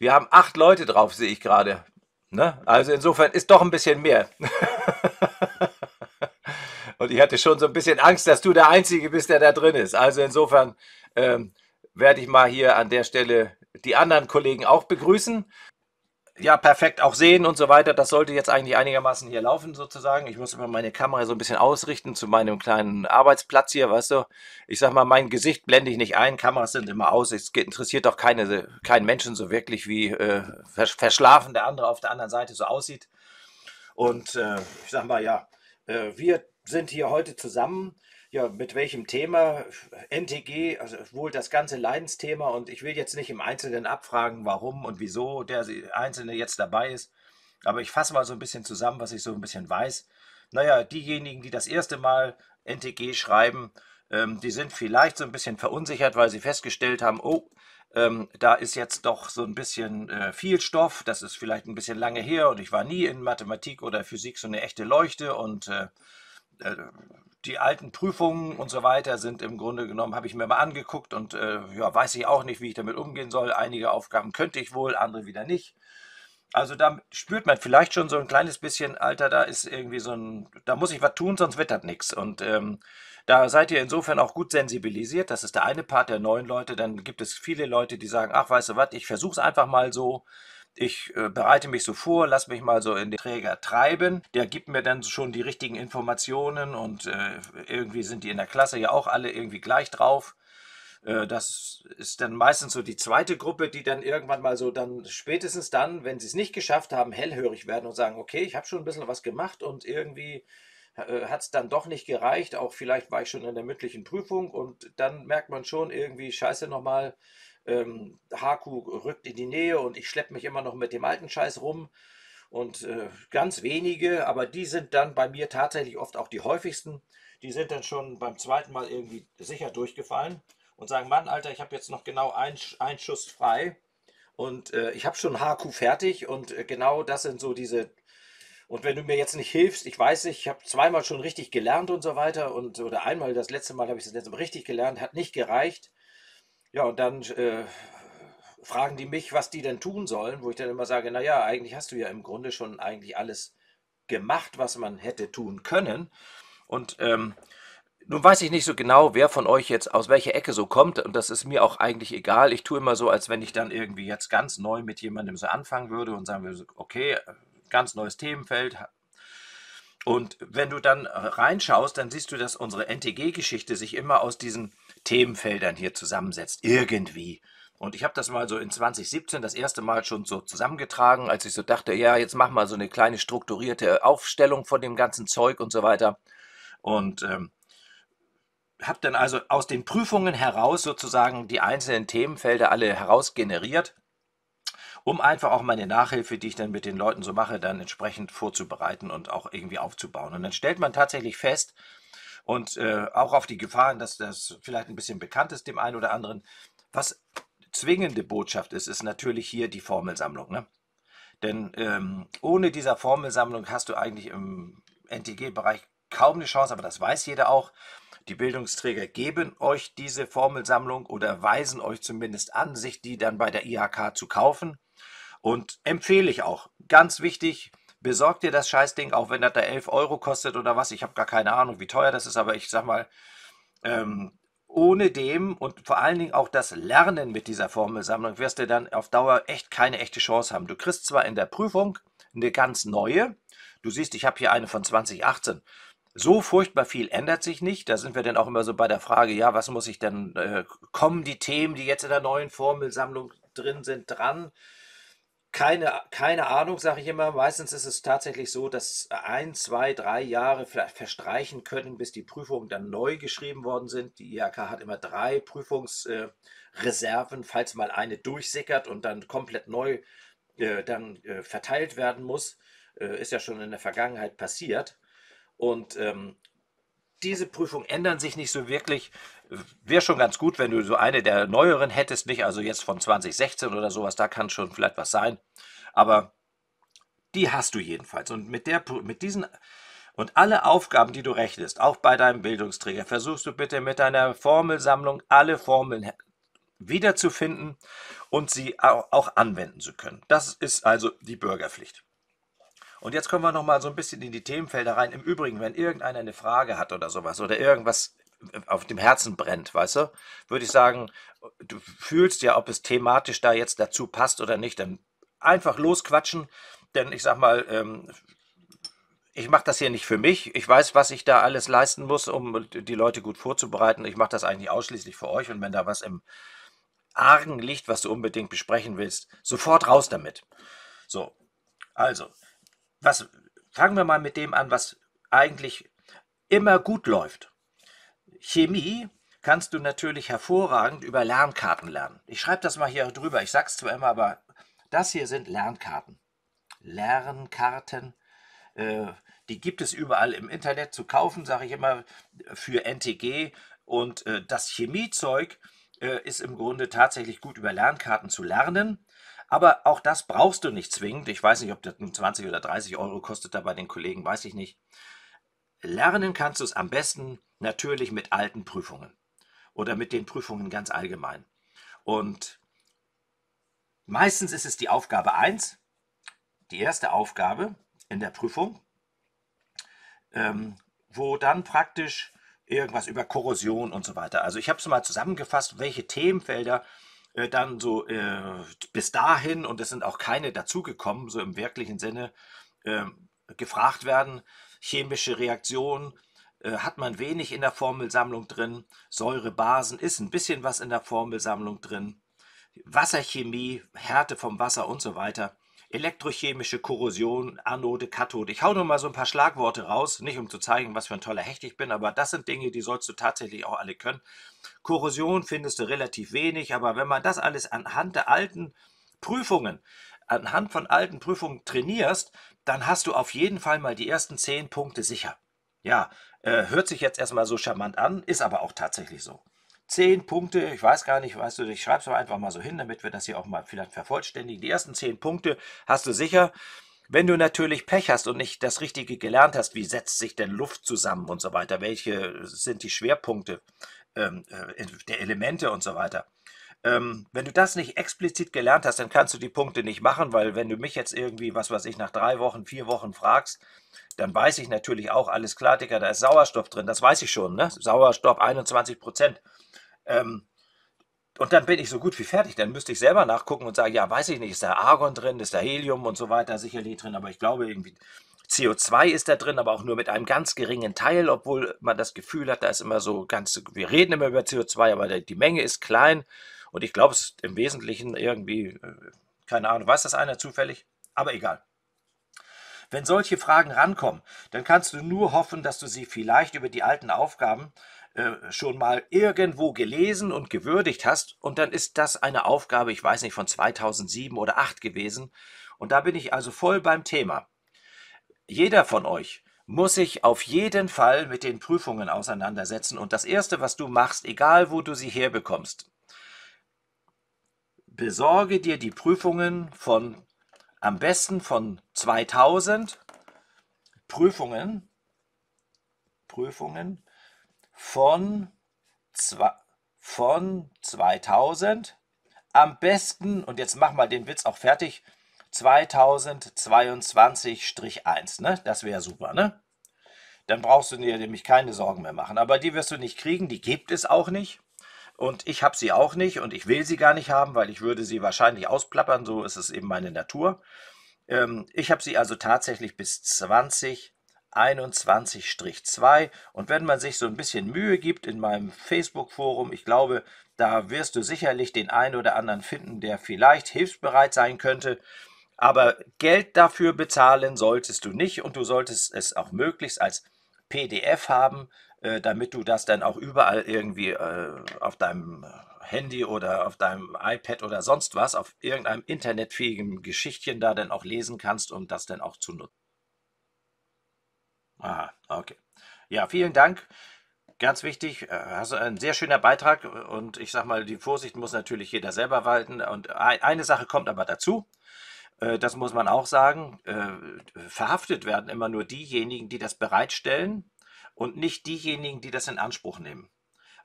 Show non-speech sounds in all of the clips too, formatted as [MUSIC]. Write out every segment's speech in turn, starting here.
Wir haben acht Leute drauf, sehe ich gerade. Ne? Also insofern ist doch ein bisschen mehr. [LAUGHS] Und ich hatte schon so ein bisschen Angst, dass du der Einzige bist, der da drin ist. Also insofern ähm, werde ich mal hier an der Stelle die anderen Kollegen auch begrüßen ja perfekt auch sehen und so weiter. Das sollte jetzt eigentlich einigermaßen hier laufen sozusagen. Ich muss immer meine Kamera so ein bisschen ausrichten zu meinem kleinen Arbeitsplatz hier, weißt du. Ich sag mal, mein Gesicht blende ich nicht ein, Kameras sind immer aus. Es interessiert doch keine, keinen Menschen so wirklich, wie äh, verschlafen der andere auf der anderen Seite so aussieht. Und äh, ich sag mal, ja, äh, wir sind hier heute zusammen ja, mit welchem Thema? NTG, also wohl das ganze Leidensthema. Und ich will jetzt nicht im Einzelnen abfragen, warum und wieso der Einzelne jetzt dabei ist. Aber ich fasse mal so ein bisschen zusammen, was ich so ein bisschen weiß. Naja, diejenigen, die das erste Mal NTG schreiben, ähm, die sind vielleicht so ein bisschen verunsichert, weil sie festgestellt haben, oh, ähm, da ist jetzt doch so ein bisschen äh, viel Stoff, das ist vielleicht ein bisschen lange her und ich war nie in Mathematik oder Physik so eine echte Leuchte und äh, äh, die alten Prüfungen und so weiter sind im Grunde genommen, habe ich mir mal angeguckt und äh, ja, weiß ich auch nicht, wie ich damit umgehen soll. Einige Aufgaben könnte ich wohl, andere wieder nicht. Also da spürt man vielleicht schon so ein kleines bisschen, Alter, da ist irgendwie so ein, da muss ich was tun, sonst wird das nichts. Und ähm, da seid ihr insofern auch gut sensibilisiert. Das ist der eine Part der neuen Leute. Dann gibt es viele Leute, die sagen, ach, weißt du was, ich versuche es einfach mal so ich äh, bereite mich so vor, lass mich mal so in den Träger treiben. Der gibt mir dann schon die richtigen Informationen und äh, irgendwie sind die in der Klasse ja auch alle irgendwie gleich drauf. Äh, das ist dann meistens so die zweite Gruppe, die dann irgendwann mal so dann spätestens dann, wenn sie es nicht geschafft haben, hellhörig werden und sagen, okay, ich habe schon ein bisschen was gemacht und irgendwie äh, hat es dann doch nicht gereicht. Auch vielleicht war ich schon in der mündlichen Prüfung und dann merkt man schon irgendwie, scheiße nochmal, äh, ähm, Haku rückt in die Nähe und ich schleppe mich immer noch mit dem alten Scheiß rum. Und äh, ganz wenige, aber die sind dann bei mir tatsächlich oft auch die häufigsten. Die sind dann schon beim zweiten Mal irgendwie sicher durchgefallen und sagen, Mann, Alter, ich habe jetzt noch genau einen, Schuss frei und äh, ich habe schon HQ fertig und äh, genau das sind so diese und wenn du mir jetzt nicht hilfst, ich weiß nicht, ich habe zweimal schon richtig gelernt und so weiter und oder einmal, das letzte Mal habe ich das letzte Mal richtig gelernt, hat nicht gereicht. Ja, und dann äh, fragen die mich, was die denn tun sollen, wo ich dann immer sage, naja, eigentlich hast du ja im Grunde schon eigentlich alles gemacht, was man hätte tun können. Und ähm, nun weiß ich nicht so genau, wer von euch jetzt aus welcher Ecke so kommt und das ist mir auch eigentlich egal. Ich tue immer so, als wenn ich dann irgendwie jetzt ganz neu mit jemandem so anfangen würde und sagen würde, okay, äh, ganz neues Themenfeld, und wenn du dann äh, reinschaust, dann siehst du, dass unsere NTG-Geschichte sich immer aus diesen Themenfeldern hier zusammensetzt. Irgendwie. Und ich habe das mal so in 2017 das erste Mal schon so zusammengetragen, als ich so dachte, ja, jetzt mach mal so eine kleine strukturierte Aufstellung von dem ganzen Zeug und so weiter. Und ähm, habe dann also aus den Prüfungen heraus sozusagen die einzelnen Themenfelder alle herausgeneriert um einfach auch meine Nachhilfe, die ich dann mit den Leuten so mache, dann entsprechend vorzubereiten und auch irgendwie aufzubauen. Und dann stellt man tatsächlich fest, und äh, auch auf die Gefahren, dass das vielleicht ein bisschen bekannt ist dem einen oder anderen, was zwingende Botschaft ist, ist natürlich hier die Formelsammlung. Ne? Denn ähm, ohne dieser Formelsammlung hast du eigentlich im NTG-Bereich kaum eine Chance, aber das weiß jeder auch. Die Bildungsträger geben euch diese Formelsammlung oder weisen euch zumindest an, sich die dann bei der IHK zu kaufen. Und empfehle ich auch. Ganz wichtig, besorgt dir das Scheißding, auch wenn das da 11 Euro kostet oder was. Ich habe gar keine Ahnung, wie teuer das ist, aber ich sag mal, ähm, ohne dem und vor allen Dingen auch das Lernen mit dieser Formelsammlung wirst du dann auf Dauer echt keine echte Chance haben. Du kriegst zwar in der Prüfung eine ganz neue, du siehst, ich habe hier eine von 2018. So furchtbar viel ändert sich nicht. Da sind wir dann auch immer so bei der Frage, ja, was muss ich denn, äh, kommen die Themen, die jetzt in der neuen Formelsammlung drin sind, dran? Keine, keine Ahnung, sage ich immer. Meistens ist es tatsächlich so, dass äh, ein, zwei, drei Jahre vielleicht verstreichen können, bis die Prüfungen dann neu geschrieben worden sind. Die IHK hat immer drei Prüfungsreserven, äh, falls mal eine durchsickert und dann komplett neu äh, dann äh, verteilt werden muss. Äh, ist ja schon in der Vergangenheit passiert. Und ähm, diese Prüfungen ändern sich nicht so wirklich wäre schon ganz gut, wenn du so eine der neueren hättest, nicht also jetzt von 2016 oder sowas, da kann schon vielleicht was sein, aber die hast du jedenfalls und mit der mit diesen und alle Aufgaben, die du rechnest, auch bei deinem Bildungsträger, versuchst du bitte mit deiner Formelsammlung alle Formeln wiederzufinden und sie auch anwenden zu können. Das ist also die Bürgerpflicht. Und jetzt kommen wir nochmal so ein bisschen in die Themenfelder rein. Im Übrigen, wenn irgendeiner eine Frage hat oder sowas oder irgendwas auf dem Herzen brennt, weißt du? Würde ich sagen, du fühlst ja, ob es thematisch da jetzt dazu passt oder nicht. Dann einfach losquatschen, denn ich sag mal, ähm, ich mache das hier nicht für mich. Ich weiß, was ich da alles leisten muss, um die Leute gut vorzubereiten. Ich mache das eigentlich ausschließlich für euch. Und wenn da was im Argen liegt, was du unbedingt besprechen willst, sofort raus damit. So, also, was, fangen wir mal mit dem an, was eigentlich immer gut läuft. Chemie kannst du natürlich hervorragend über Lernkarten lernen. Ich schreibe das mal hier drüber. Ich sage es zwar immer, aber das hier sind Lernkarten. Lernkarten. Äh, die gibt es überall im Internet zu kaufen, sage ich immer, für NTG. Und äh, das Chemiezeug äh, ist im Grunde tatsächlich gut über Lernkarten zu lernen. Aber auch das brauchst du nicht zwingend. Ich weiß nicht, ob das nun 20 oder 30 Euro kostet da bei den Kollegen, weiß ich nicht. Lernen kannst du es am besten natürlich mit alten Prüfungen oder mit den Prüfungen ganz allgemein. Und meistens ist es die Aufgabe 1, die erste Aufgabe in der Prüfung, ähm, wo dann praktisch irgendwas über Korrosion und so weiter. Also ich habe es mal zusammengefasst, welche Themenfelder äh, dann so äh, bis dahin, und es sind auch keine dazugekommen, so im wirklichen Sinne, äh, gefragt werden, chemische Reaktion äh, hat man wenig in der Formelsammlung drin. Säurebasen ist ein bisschen was in der Formelsammlung drin. Wasserchemie, Härte vom Wasser und so weiter. Elektrochemische Korrosion, Anode, Kathode. Ich hau nur mal so ein paar Schlagworte raus, nicht um zu zeigen, was für ein toller Hecht ich bin, aber das sind Dinge, die sollst du tatsächlich auch alle können. Korrosion findest du relativ wenig, aber wenn man das alles anhand der alten Prüfungen, anhand von alten Prüfungen trainierst, dann hast du auf jeden Fall mal die ersten zehn Punkte sicher. Ja, äh, hört sich jetzt erstmal so charmant an, ist aber auch tatsächlich so. Zehn Punkte, ich weiß gar nicht, weißt du, ich schreibe es einfach mal so hin, damit wir das hier auch mal vielleicht vervollständigen. Die ersten zehn Punkte hast du sicher. Wenn du natürlich Pech hast und nicht das Richtige gelernt hast, wie setzt sich denn Luft zusammen und so weiter, welche sind die Schwerpunkte ähm, äh, der Elemente und so weiter, ähm, wenn du das nicht explizit gelernt hast, dann kannst du die Punkte nicht machen, weil wenn du mich jetzt irgendwie, was weiß ich, nach drei Wochen, vier Wochen fragst, dann weiß ich natürlich auch, alles klar, Digga, da ist Sauerstoff drin, das weiß ich schon, ne? Sauerstoff 21 Prozent. Ähm, und dann bin ich so gut wie fertig. Dann müsste ich selber nachgucken und sagen, ja, weiß ich nicht, ist da Argon drin, ist da Helium und so weiter sicherlich drin, aber ich glaube irgendwie, CO2 ist da drin, aber auch nur mit einem ganz geringen Teil, obwohl man das Gefühl hat, da ist immer so ganz, wir reden immer über CO2, aber die Menge ist klein. Und ich glaube es im Wesentlichen irgendwie, äh, keine Ahnung, weiß das einer zufällig? Aber egal. Wenn solche Fragen rankommen, dann kannst du nur hoffen, dass du sie vielleicht über die alten Aufgaben äh, schon mal irgendwo gelesen und gewürdigt hast. Und dann ist das eine Aufgabe, ich weiß nicht, von 2007 oder 2008 gewesen. Und da bin ich also voll beim Thema. Jeder von euch muss sich auf jeden Fall mit den Prüfungen auseinandersetzen. Und das Erste, was du machst, egal wo du sie herbekommst, besorge dir die Prüfungen von am besten von 2000 Prüfungen Prüfungen von von 2000 am besten und jetzt mach mal den Witz auch fertig 2022-1, ne? Das wäre super, ne? Dann brauchst du dir nämlich keine Sorgen mehr machen, aber die wirst du nicht kriegen, die gibt es auch nicht. Und ich habe sie auch nicht und ich will sie gar nicht haben, weil ich würde sie wahrscheinlich ausplappern. So ist es eben meine Natur. Ähm, ich habe sie also tatsächlich bis 20 21-2. Und wenn man sich so ein bisschen Mühe gibt in meinem Facebook-Forum, ich glaube, da wirst du sicherlich den einen oder anderen finden, der vielleicht hilfsbereit sein könnte. Aber Geld dafür bezahlen solltest du nicht und du solltest es auch möglichst als PDF haben, äh, damit du das dann auch überall irgendwie äh, auf deinem Handy oder auf deinem iPad oder sonst was, auf irgendeinem internetfähigen Geschichtchen da dann auch lesen kannst und das dann auch zu nutzen. Aha, okay. Ja, vielen Dank. Ganz wichtig, äh, also ein sehr schöner Beitrag äh, und ich sag mal, die Vorsicht muss natürlich jeder selber walten. Und eine Sache kommt aber dazu, das muss man auch sagen, verhaftet werden immer nur diejenigen, die das bereitstellen und nicht diejenigen, die das in Anspruch nehmen.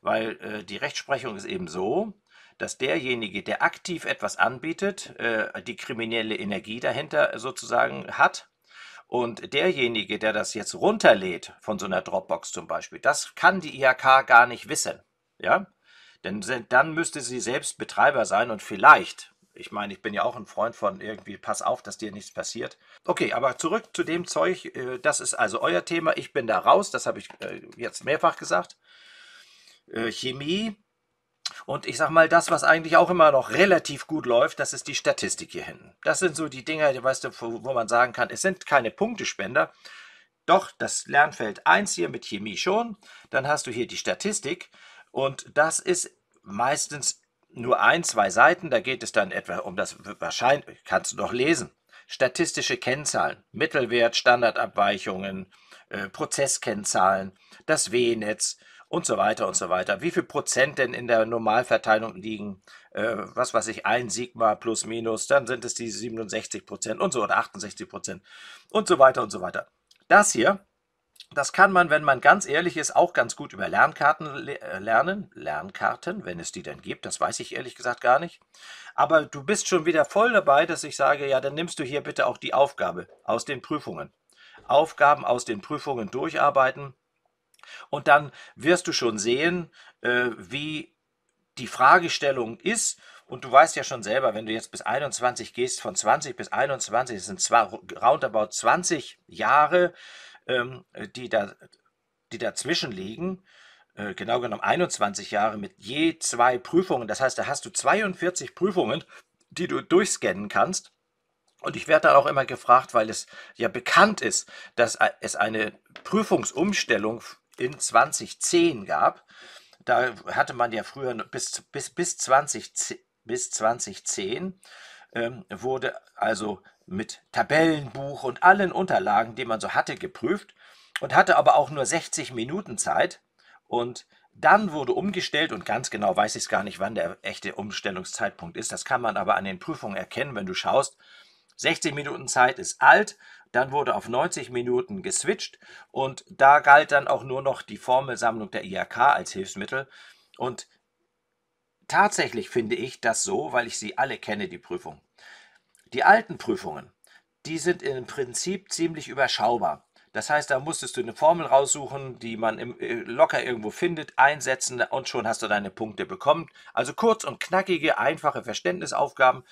Weil äh, die Rechtsprechung ist eben so, dass derjenige, der aktiv etwas anbietet, äh, die kriminelle Energie dahinter sozusagen hat, und derjenige, der das jetzt runterlädt von so einer Dropbox zum Beispiel, das kann die IHK gar nicht wissen. Ja? Denn dann müsste sie selbst Betreiber sein und vielleicht ich meine, ich bin ja auch ein Freund von irgendwie, pass auf, dass dir nichts passiert. Okay, aber zurück zu dem Zeug. Äh, das ist also euer Thema. Ich bin da raus. Das habe ich äh, jetzt mehrfach gesagt. Äh, Chemie. Und ich sage mal, das, was eigentlich auch immer noch relativ gut läuft, das ist die Statistik hier hinten. Das sind so die Dinger, weißt du, wo man sagen kann, es sind keine Punktespender. Doch, das Lernfeld 1 hier mit Chemie schon. Dann hast du hier die Statistik. Und das ist meistens nur ein, zwei Seiten, da geht es dann etwa um das wahrscheinlich, kannst du doch lesen, statistische Kennzahlen, Mittelwert, Standardabweichungen, äh, Prozesskennzahlen, das W-Netz und so weiter und so weiter. Wie viel Prozent denn in der Normalverteilung liegen? Äh, was weiß ich, ein Sigma plus minus, dann sind es die 67 Prozent und so oder 68 Prozent und so weiter und so weiter. Das hier das kann man, wenn man ganz ehrlich ist, auch ganz gut über Lernkarten äh, lernen. Lernkarten, wenn es die denn gibt, das weiß ich ehrlich gesagt gar nicht. Aber du bist schon wieder voll dabei, dass ich sage, ja, dann nimmst du hier bitte auch die Aufgabe aus den Prüfungen. Aufgaben aus den Prüfungen durcharbeiten. Und dann wirst du schon sehen, äh, wie die Fragestellung ist. Und du weißt ja schon selber, wenn du jetzt bis 21 gehst, von 20 bis 21, das sind zwar roundabout 20 Jahre, ähm, die, da, die dazwischen liegen, äh, genau genommen 21 Jahre mit je zwei Prüfungen. Das heißt, da hast du 42 Prüfungen, die du durchscannen kannst. Und ich werde dann auch immer gefragt, weil es ja bekannt ist, dass es eine Prüfungsumstellung in 2010 gab. Da hatte man ja früher bis, bis, bis, 20, bis 2010 ähm, wurde also mit Tabellenbuch und allen Unterlagen, die man so hatte, geprüft und hatte aber auch nur 60 Minuten Zeit. Und dann wurde umgestellt und ganz genau weiß ich es gar nicht, wann der echte Umstellungszeitpunkt ist. Das kann man aber an den Prüfungen erkennen, wenn du schaust. 60 Minuten Zeit ist alt, dann wurde auf 90 Minuten geswitcht und da galt dann auch nur noch die Formelsammlung der IHK als Hilfsmittel. Und Tatsächlich finde ich das so, weil ich sie alle kenne, die Prüfung. Die alten Prüfungen, die sind im Prinzip ziemlich überschaubar. Das heißt, da musstest du eine Formel raussuchen, die man im, äh, locker irgendwo findet, einsetzen und schon hast du deine Punkte bekommen. Also kurz und knackige, einfache Verständnisaufgaben.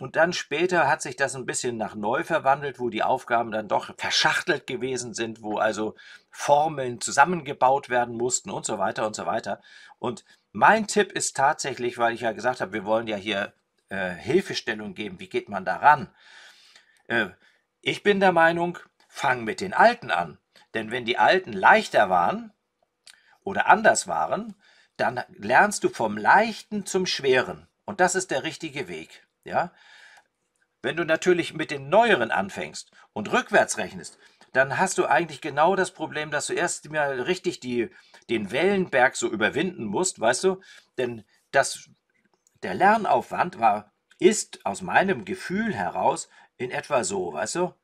Und dann später hat sich das ein bisschen nach neu verwandelt, wo die Aufgaben dann doch verschachtelt gewesen sind, wo also Formeln zusammengebaut werden mussten und so weiter und so weiter. Und mein Tipp ist tatsächlich, weil ich ja gesagt habe, wir wollen ja hier äh, Hilfestellung geben, wie geht man daran? Äh, ich bin der Meinung, fang mit den Alten an. Denn wenn die Alten leichter waren oder anders waren, dann lernst du vom Leichten zum Schweren. Und das ist der richtige Weg. Ja? Wenn du natürlich mit den Neueren anfängst und rückwärts rechnest, dann hast du eigentlich genau das Problem, dass du erst mal richtig die den Wellenberg so überwinden musst, weißt du? Denn das, der Lernaufwand war, ist aus meinem Gefühl heraus in etwa so, weißt du?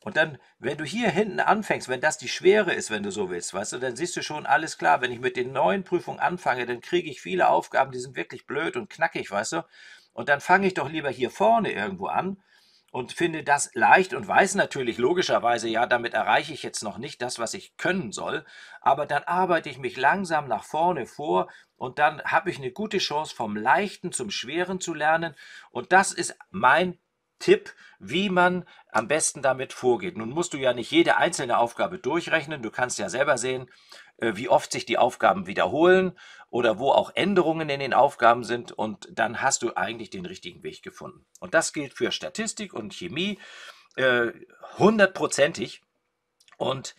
Und dann, wenn du hier hinten anfängst, wenn das die Schwere ist, wenn du so willst, weißt du, dann siehst du schon, alles klar, wenn ich mit den neuen Prüfungen anfange, dann kriege ich viele Aufgaben, die sind wirklich blöd und knackig, weißt du? Und dann fange ich doch lieber hier vorne irgendwo an, und finde das leicht und weiß natürlich logischerweise, ja, damit erreiche ich jetzt noch nicht das, was ich können soll, aber dann arbeite ich mich langsam nach vorne vor und dann habe ich eine gute Chance, vom Leichten zum Schweren zu lernen und das ist mein Tipp, wie man am besten damit vorgeht. Nun musst du ja nicht jede einzelne Aufgabe durchrechnen, du kannst ja selber sehen, äh, wie oft sich die Aufgaben wiederholen oder wo auch Änderungen in den Aufgaben sind und dann hast du eigentlich den richtigen Weg gefunden. Und das gilt für Statistik und Chemie äh, hundertprozentig und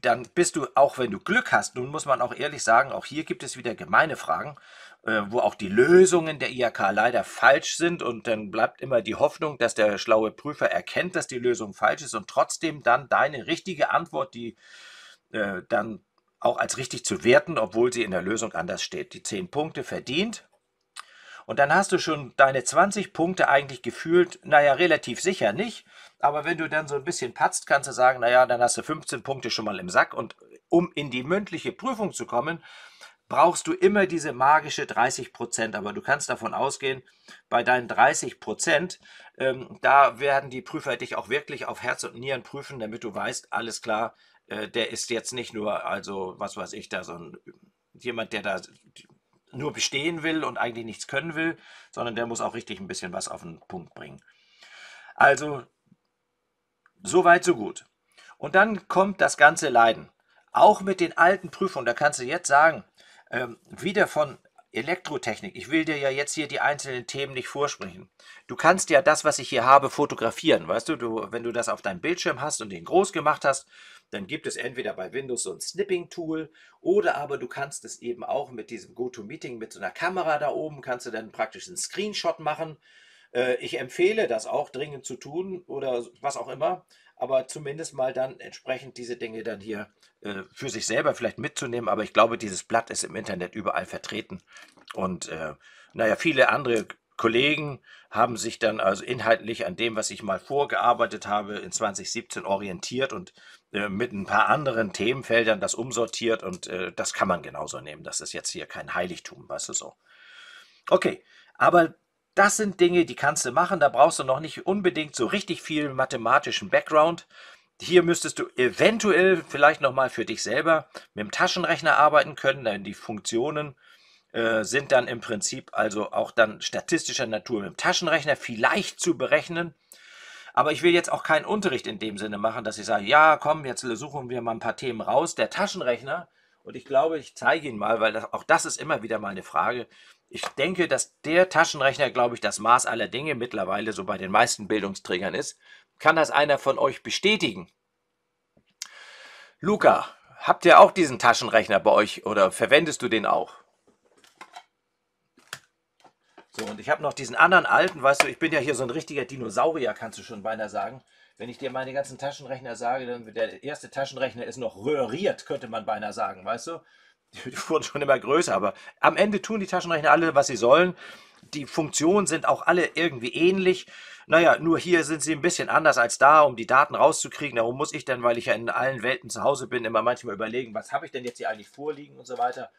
dann bist du, auch wenn du Glück hast, nun muss man auch ehrlich sagen, auch hier gibt es wieder gemeine Fragen, äh, wo auch die Lösungen der IHK leider falsch sind und dann bleibt immer die Hoffnung, dass der schlaue Prüfer erkennt, dass die Lösung falsch ist und trotzdem dann deine richtige Antwort, die äh, dann auch als richtig zu werten, obwohl sie in der Lösung anders steht. Die 10 Punkte verdient. Und dann hast du schon deine 20 Punkte eigentlich gefühlt, naja, relativ sicher nicht. Aber wenn du dann so ein bisschen patzt, kannst du sagen, naja, dann hast du 15 Punkte schon mal im Sack. Und um in die mündliche Prüfung zu kommen, brauchst du immer diese magische 30 Prozent. Aber du kannst davon ausgehen, bei deinen 30 Prozent, ähm, da werden die Prüfer dich auch wirklich auf Herz und Nieren prüfen, damit du weißt, alles klar, äh, der ist jetzt nicht nur, also was weiß ich, da so ein, jemand, der da nur bestehen will und eigentlich nichts können will, sondern der muss auch richtig ein bisschen was auf den Punkt bringen. Also, so weit, so gut. Und dann kommt das ganze Leiden. Auch mit den alten Prüfungen, da kannst du jetzt sagen, ähm, wieder von Elektrotechnik. Ich will dir ja jetzt hier die einzelnen Themen nicht vorsprechen. Du kannst ja das, was ich hier habe, fotografieren. Weißt du, du wenn du das auf deinem Bildschirm hast und den groß gemacht hast, dann gibt es entweder bei Windows so ein Snipping-Tool oder aber du kannst es eben auch mit diesem GoToMeeting mit so einer Kamera da oben, kannst du dann praktisch einen Screenshot machen. Äh, ich empfehle das auch dringend zu tun oder was auch immer, aber zumindest mal dann entsprechend diese Dinge dann hier äh, für sich selber vielleicht mitzunehmen. Aber ich glaube, dieses Blatt ist im Internet überall vertreten. Und äh, naja, viele andere Kollegen haben sich dann also inhaltlich an dem, was ich mal vorgearbeitet habe, in 2017 orientiert und äh, mit ein paar anderen Themenfeldern das umsortiert und äh, das kann man genauso nehmen. Das ist jetzt hier kein Heiligtum, weißt du so. Okay, aber das sind Dinge, die kannst du machen. Da brauchst du noch nicht unbedingt so richtig viel mathematischen Background. Hier müsstest du eventuell vielleicht nochmal für dich selber mit dem Taschenrechner arbeiten können, denn die Funktionen äh, sind dann im Prinzip also auch dann statistischer Natur mit dem Taschenrechner vielleicht zu berechnen. Aber ich will jetzt auch keinen Unterricht in dem Sinne machen, dass ich sage, ja, komm, jetzt suchen wir mal ein paar Themen raus. Der Taschenrechner, und ich glaube, ich zeige ihn mal, weil das, auch das ist immer wieder mal eine Frage. Ich denke, dass der Taschenrechner, glaube ich, das Maß aller Dinge mittlerweile so bei den meisten Bildungsträgern ist. Kann das einer von euch bestätigen? Luca, habt ihr auch diesen Taschenrechner bei euch oder verwendest du den auch? So, und ich habe noch diesen anderen alten, weißt du, ich bin ja hier so ein richtiger Dinosaurier, kannst du schon beinahe sagen. Wenn ich dir meine ganzen Taschenrechner sage, dann wird der erste Taschenrechner ist noch röhriert, könnte man beinahe sagen, weißt du? [LAUGHS] Die wurden schon immer größer, aber am Ende tun die Taschenrechner alle, was sie sollen. Die Funktionen sind auch alle irgendwie ähnlich. Naja, nur hier sind sie ein bisschen anders als da, um die Daten rauszukriegen. Darum muss ich dann, weil ich ja in allen Welten zu Hause bin, immer manchmal überlegen, was habe ich denn jetzt hier eigentlich vorliegen und so weiter.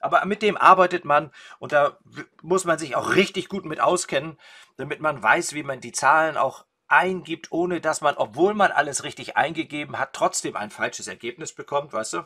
Aber mit dem arbeitet man und da muss man sich auch richtig gut mit auskennen, damit man weiß, wie man die Zahlen auch eingibt, ohne dass man, obwohl man alles richtig eingegeben hat, trotzdem ein falsches Ergebnis bekommt, weißt du?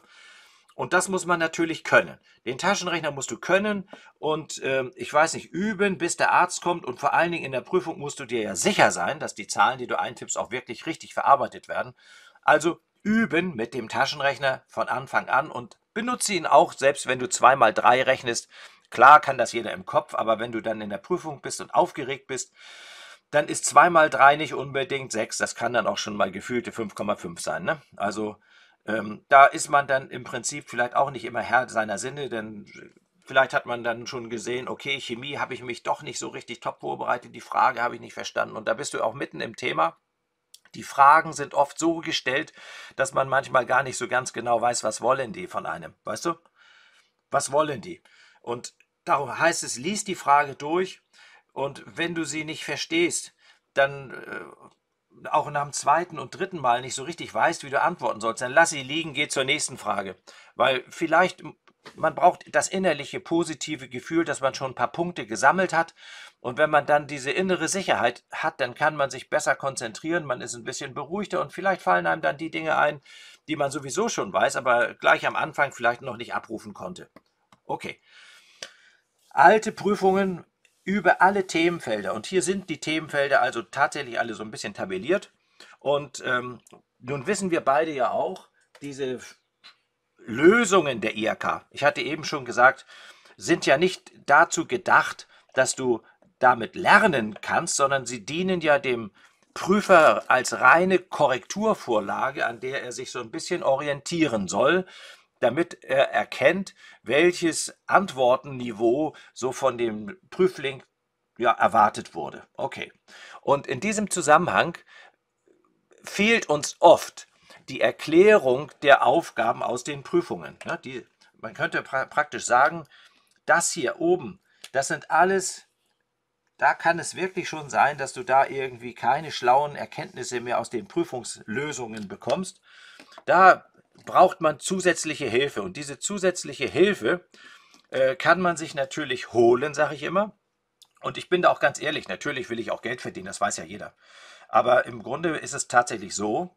Und das muss man natürlich können. Den Taschenrechner musst du können und äh, ich weiß nicht, üben, bis der Arzt kommt und vor allen Dingen in der Prüfung musst du dir ja sicher sein, dass die Zahlen, die du eintippst, auch wirklich richtig verarbeitet werden. Also üben mit dem Taschenrechner von Anfang an und Benutze ihn auch, selbst wenn du 2 mal 3 rechnest. Klar kann das jeder im Kopf, aber wenn du dann in der Prüfung bist und aufgeregt bist, dann ist 2 mal 3 nicht unbedingt 6. Das kann dann auch schon mal gefühlte 5,5 sein. Ne? Also ähm, da ist man dann im Prinzip vielleicht auch nicht immer Herr seiner Sinne, denn vielleicht hat man dann schon gesehen, okay, Chemie habe ich mich doch nicht so richtig top vorbereitet, die Frage habe ich nicht verstanden. Und da bist du auch mitten im Thema die Fragen sind oft so gestellt, dass man manchmal gar nicht so ganz genau weiß, was wollen die von einem. Weißt du? Was wollen die? Und darum heißt es, lies die Frage durch und wenn du sie nicht verstehst, dann äh, auch nach dem zweiten und dritten Mal nicht so richtig weißt, wie du antworten sollst, dann lass sie liegen, geh zur nächsten Frage. Weil vielleicht man braucht das innerliche positive Gefühl, dass man schon ein paar Punkte gesammelt hat. Und wenn man dann diese innere Sicherheit hat, dann kann man sich besser konzentrieren, man ist ein bisschen beruhigter und vielleicht fallen einem dann die Dinge ein, die man sowieso schon weiß, aber gleich am Anfang vielleicht noch nicht abrufen konnte. Okay. Alte Prüfungen über alle Themenfelder. Und hier sind die Themenfelder also tatsächlich alle so ein bisschen tabelliert. Und ähm, nun wissen wir beide ja auch, diese Lösungen der IHK, ich hatte eben schon gesagt, sind ja nicht dazu gedacht, dass du damit lernen kannst, sondern sie dienen ja dem Prüfer als reine Korrekturvorlage, an der er sich so ein bisschen orientieren soll, damit er erkennt, welches Antwortenniveau so von dem Prüfling ja, erwartet wurde. Okay. Und in diesem Zusammenhang fehlt uns oft die Erklärung der Aufgaben aus den Prüfungen. Ne? Die, man könnte pra praktisch sagen, das hier oben, das sind alles, da kann es wirklich schon sein, dass du da irgendwie keine schlauen Erkenntnisse mehr aus den Prüfungslösungen bekommst. Da braucht man zusätzliche Hilfe und diese zusätzliche Hilfe äh, kann man sich natürlich holen, sage ich immer. Und ich bin da auch ganz ehrlich, natürlich will ich auch Geld verdienen, das weiß ja jeder. Aber im Grunde ist es tatsächlich so,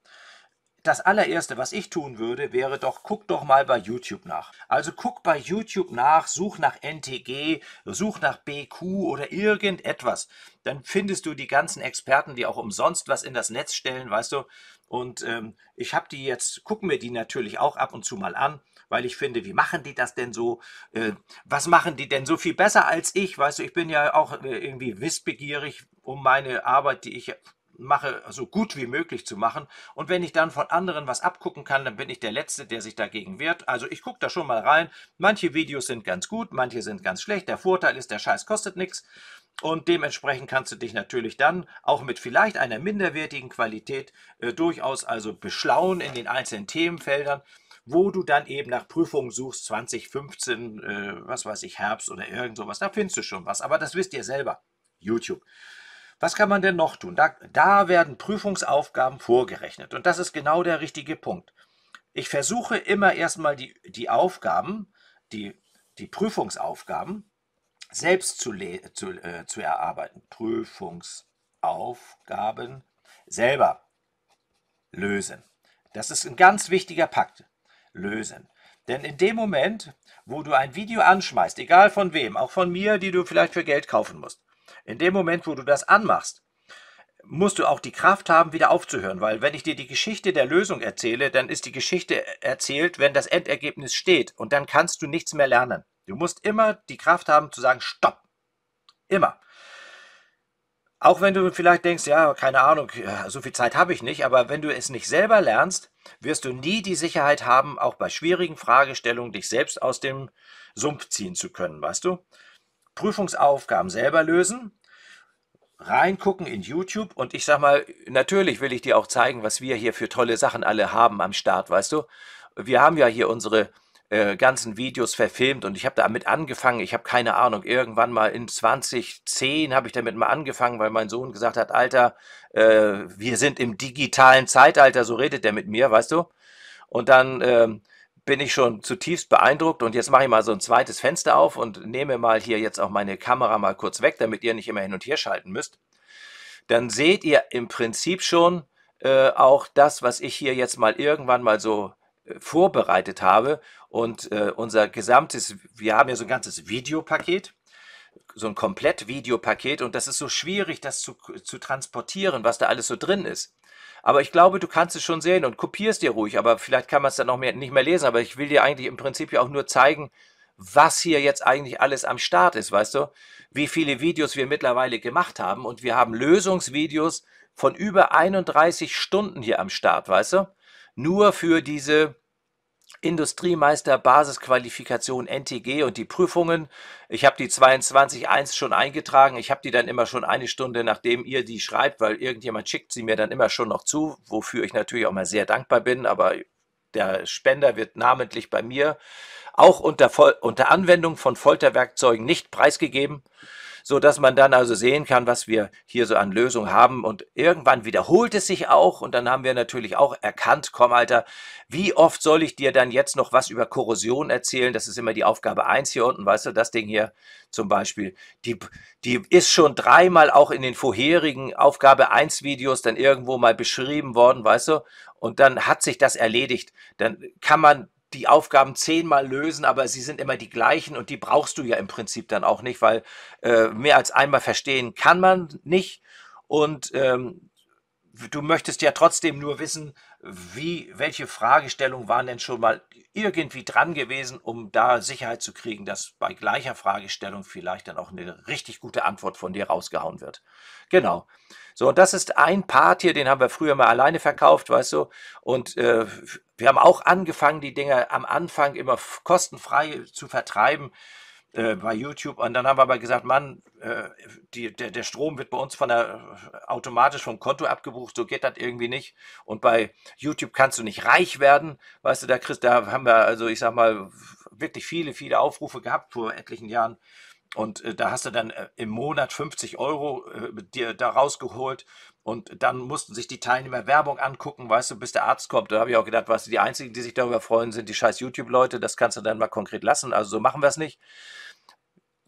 das allererste, was ich tun würde, wäre doch, guck doch mal bei YouTube nach. Also guck bei YouTube nach, such nach NTG, such nach BQ oder irgendetwas. Dann findest du die ganzen Experten, die auch umsonst was in das Netz stellen, weißt du. Und ähm, ich habe die jetzt, gucken mir die natürlich auch ab und zu mal an, weil ich finde, wie machen die das denn so? Äh, was machen die denn so viel besser als ich? Weißt du, ich bin ja auch äh, irgendwie wissbegierig um meine Arbeit, die ich mache, so gut wie möglich zu machen. Und wenn ich dann von anderen was abgucken kann, dann bin ich der Letzte, der sich dagegen wehrt. Also ich gucke da schon mal rein. Manche Videos sind ganz gut, manche sind ganz schlecht. Der Vorteil ist, der Scheiß kostet nichts. Und dementsprechend kannst du dich natürlich dann auch mit vielleicht einer minderwertigen Qualität äh, durchaus also beschlauen in den einzelnen Themenfeldern, wo du dann eben nach Prüfungen suchst, 2015, äh, was weiß ich, Herbst oder irgend sowas. Da findest du schon was. Aber das wisst ihr selber. YouTube. Was kann man denn noch tun? Da, da werden Prüfungsaufgaben vorgerechnet. Und das ist genau der richtige Punkt. Ich versuche immer erstmal die, die Aufgaben, die, die Prüfungsaufgaben selbst zu, zu, äh, zu erarbeiten. Prüfungsaufgaben selber lösen. Das ist ein ganz wichtiger Pakt. Lösen. Denn in dem Moment, wo du ein Video anschmeißt, egal von wem, auch von mir, die du vielleicht für Geld kaufen musst, in dem Moment, wo du das anmachst, musst du auch die Kraft haben, wieder aufzuhören, weil wenn ich dir die Geschichte der Lösung erzähle, dann ist die Geschichte erzählt, wenn das Endergebnis steht und dann kannst du nichts mehr lernen. Du musst immer die Kraft haben zu sagen, stopp. Immer. Auch wenn du vielleicht denkst, ja, keine Ahnung, so viel Zeit habe ich nicht, aber wenn du es nicht selber lernst, wirst du nie die Sicherheit haben, auch bei schwierigen Fragestellungen dich selbst aus dem Sumpf ziehen zu können, weißt du? Prüfungsaufgaben selber lösen, reingucken in YouTube und ich sag mal, natürlich will ich dir auch zeigen, was wir hier für tolle Sachen alle haben am Start, weißt du? Wir haben ja hier unsere äh, ganzen Videos verfilmt und ich habe damit angefangen, ich habe keine Ahnung, irgendwann mal in 2010 habe ich damit mal angefangen, weil mein Sohn gesagt hat, Alter, äh, wir sind im digitalen Zeitalter, so redet der mit mir, weißt du? Und dann ähm, bin ich schon zutiefst beeindruckt. Und jetzt mache ich mal so ein zweites Fenster auf und nehme mal hier jetzt auch meine Kamera mal kurz weg, damit ihr nicht immer hin und her schalten müsst. Dann seht ihr im Prinzip schon äh, auch das, was ich hier jetzt mal irgendwann mal so äh, vorbereitet habe. Und äh, unser gesamtes, wir haben ja so ein ganzes Videopaket so ein Komplett-Videopaket und das ist so schwierig, das zu, zu transportieren, was da alles so drin ist. Aber ich glaube, du kannst es schon sehen und kopierst dir ruhig, aber vielleicht kann man es dann noch mehr, nicht mehr lesen. Aber ich will dir eigentlich im Prinzip ja auch nur zeigen, was hier jetzt eigentlich alles am Start ist, weißt du? Wie viele Videos wir mittlerweile gemacht haben und wir haben Lösungsvideos von über 31 Stunden hier am Start, weißt du? Nur für diese Industriemeister Basisqualifikation NTG und die Prüfungen. Ich habe die 22.1 schon eingetragen. Ich habe die dann immer schon eine Stunde, nachdem ihr die schreibt, weil irgendjemand schickt sie mir dann immer schon noch zu, wofür ich natürlich auch mal sehr dankbar bin, aber der Spender wird namentlich bei mir auch unter, unter Anwendung von Folterwerkzeugen nicht preisgegeben so dass man dann also sehen kann, was wir hier so an Lösungen haben. Und irgendwann wiederholt es sich auch. Und dann haben wir natürlich auch erkannt, komm, Alter, wie oft soll ich dir dann jetzt noch was über Korrosion erzählen? Das ist immer die Aufgabe 1 hier unten, weißt du, das Ding hier zum Beispiel. Die, die ist schon dreimal auch in den vorherigen Aufgabe 1 Videos dann irgendwo mal beschrieben worden, weißt du? Und dann hat sich das erledigt. Dann kann man die Aufgaben zehnmal lösen, aber sie sind immer die gleichen und die brauchst du ja im Prinzip dann auch nicht, weil äh, mehr als einmal verstehen kann man nicht. Und ähm, du möchtest ja trotzdem nur wissen, wie, welche Fragestellungen waren denn schon mal irgendwie dran gewesen, um da Sicherheit zu kriegen, dass bei gleicher Fragestellung vielleicht dann auch eine richtig gute Antwort von dir rausgehauen wird. Genau. So, und das ist ein Part hier, den haben wir früher mal alleine verkauft, weißt du. Und äh, wir haben auch angefangen, die Dinger am Anfang immer kostenfrei zu vertreiben äh, bei YouTube. Und dann haben wir aber gesagt, Mann, äh, die, der, der, Strom wird bei uns von der, äh, automatisch vom Konto abgebucht, so geht das irgendwie nicht. Und bei YouTube kannst du nicht reich werden. Weißt du, da, kriegst, da haben wir, also ich sag mal, wirklich viele, viele Aufrufe gehabt vor etlichen Jahren. Und äh, da hast du dann äh, im Monat 50 Euro äh, dir da rausgeholt. Und dann mussten sich die Teilnehmer Werbung angucken, weißt du, bis der Arzt kommt. Da habe ich auch gedacht, weißt du, die einzigen, die sich darüber freuen, sind die scheiß YouTube-Leute. Das kannst du dann mal konkret lassen. Also so machen wir es nicht.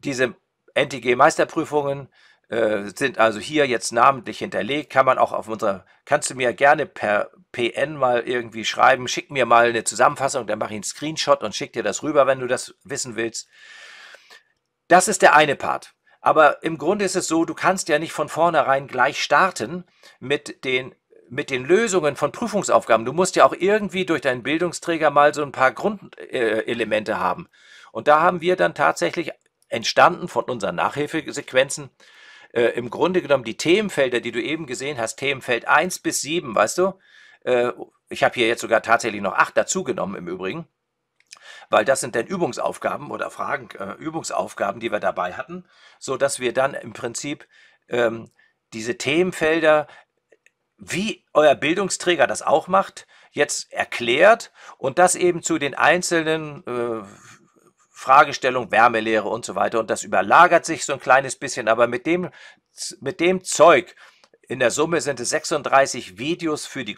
Diese NTG-Meisterprüfungen äh, sind also hier jetzt namentlich hinterlegt. Kann man auch auf unserer, kannst du mir gerne per PN mal irgendwie schreiben, schick mir mal eine Zusammenfassung, dann mache ich einen Screenshot und schick dir das rüber, wenn du das wissen willst. Das ist der eine Part. Aber im Grunde ist es so, du kannst ja nicht von vornherein gleich starten mit den mit den Lösungen von Prüfungsaufgaben. Du musst ja auch irgendwie durch deinen Bildungsträger mal so ein paar Grundelemente äh, haben. Und da haben wir dann tatsächlich entstanden von unseren Nachhilfesequenzen äh, im Grunde genommen die Themenfelder, die du eben gesehen hast, Themenfeld 1 bis 7, weißt du? Äh, ich habe hier jetzt sogar tatsächlich noch 8 dazugenommen im Übrigen, weil das sind dann Übungsaufgaben oder Fragen, äh, Übungsaufgaben, die wir dabei hatten, so dass wir dann im Prinzip ähm, diese Themenfelder, wie euer Bildungsträger das auch macht, jetzt erklärt und das eben zu den einzelnen äh, Fragestellung, Wärmelehre und so weiter. Und das überlagert sich so ein kleines bisschen, aber mit dem, mit dem Zeug, in der Summe sind es 36 Videos für die,